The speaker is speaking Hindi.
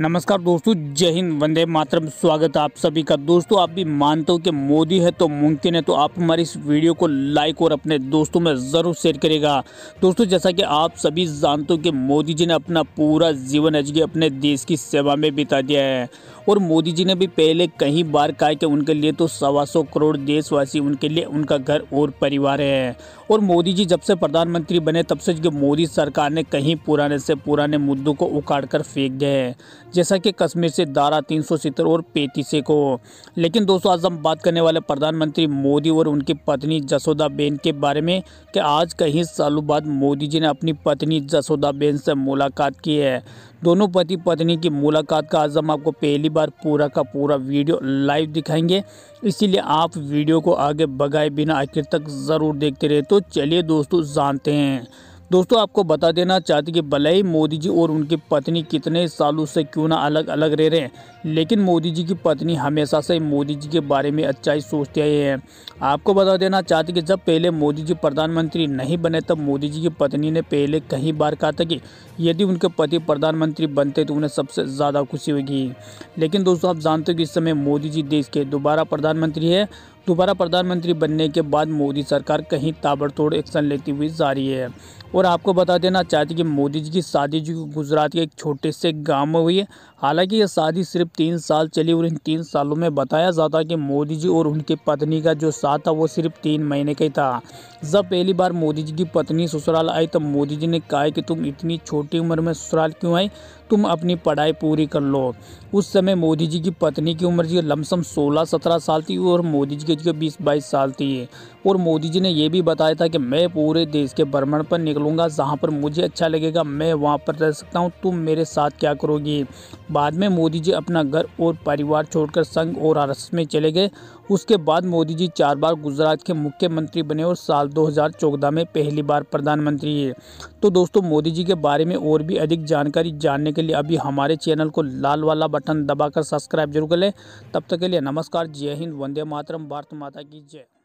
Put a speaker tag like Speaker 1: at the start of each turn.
Speaker 1: नमस्कार दोस्तों जय हिंद वंदे मातरम स्वागत है आप सभी का दोस्तों आप भी मानते हो कि मोदी है तो मुमकिन है तो आप हमारी इस वीडियो को लाइक और अपने दोस्तों में ज़रूर शेयर करेगा दोस्तों जैसा कि आप सभी जानते हो कि मोदी जी ने अपना पूरा जीवन अजगे अपने देश की सेवा में बिता दिया है और मोदी जी ने भी पहले कई बार कहा कि उनके लिए तो सवा सौ करोड़ देशवासी उनके लिए उनका घर और परिवार है और मोदी जी जब से प्रधानमंत्री बने तब से मोदी सरकार ने कहीं पुराने से पुराने मुद्दों को उखाड़ कर फेंक दिया है जैसा कि कश्मीर से धारा तीन और पैंतीसे को लेकिन दोस्तों आज हम बात करने वाले प्रधानमंत्री मोदी और उनकी पत्नी जसोदा बेन के बारे में कि आज कहीं सालों बाद मोदी जी ने अपनी पत्नी जसोदा बेन से मुलाकात की है दोनों पति पत्नी की मुलाकात का आज हम आपको पहली बार पूरा का पूरा वीडियो लाइव दिखाएंगे इसीलिए आप वीडियो को आगे बगाए बिना आखिर तक ज़रूर देखते रहे तो चलिए दोस्तों जानते हैं दोस्तों आपको बता देना चाहते कि भले ही मोदी जी और उनकी पत्नी कितने सालों से क्यों ना अलग अलग रह रहे हैं लेकिन मोदी जी की पत्नी हमेशा से मोदी जी के बारे में अच्छाई ही सोचते आए हैं आपको बता देना चाहते कि जब पहले मोदी जी प्रधानमंत्री नहीं बने तब मोदी जी की पत्नी ने पहले कई बार कहा था कि यदि उनके पति प्रधानमंत्री बनते तो उन्हें सबसे ज़्यादा खुशी होगी लेकिन दोस्तों आप जानते हो कि इस समय मोदी जी देश के दोबारा प्रधानमंत्री हैं दोबारा प्रधानमंत्री बनने के बाद मोदी सरकार कहीं ताबड़तोड़ एक्शन लेती हुई जारी है और आपको बता देना चाहती कि मोदी जी की शादी जी गुजरात के एक छोटे से गाँव में हुई है हालांकि यह शादी सिर्फ तीन साल चली और इन तीन सालों में बताया जाता कि मोदी जी और उनकी पत्नी का जो साथ था वो सिर्फ तीन महीने का ही था जब पहली बार मोदी जी की पत्नी ससुराल आई तब मोदी जी ने कहा कि तुम इतनी छोटी उम्र में ससुराल क्यों आई तुम अपनी पढ़ाई पूरी कर लो उस समय मोदी जी की पत्नी की उम्र जी लमसम 16-17 साल थी और मोदी जी की बीस बाईस साल थी और मोदी जी ने यह भी बताया था कि मैं पूरे देश के भ्रमण पर निकलूँगा जहाँ पर मुझे अच्छा लगेगा मैं वहाँ पर रह सकता हूँ तुम मेरे साथ क्या करोगी बाद में मोदी जी अपना घर और परिवार छोड़कर संघ और आरएसएस में चले गए उसके बाद मोदी जी चार बार गुजरात के मुख्यमंत्री बने और साल 2014 में पहली बार प्रधानमंत्री हुए तो दोस्तों मोदी जी के बारे में और भी अधिक जानकारी जानने के लिए अभी हमारे चैनल को लाल वाला बटन दबाकर सब्सक्राइब जरूर कर लें तब तक के लिए नमस्कार जय हिंद वंदे मातरम भारत माता की जय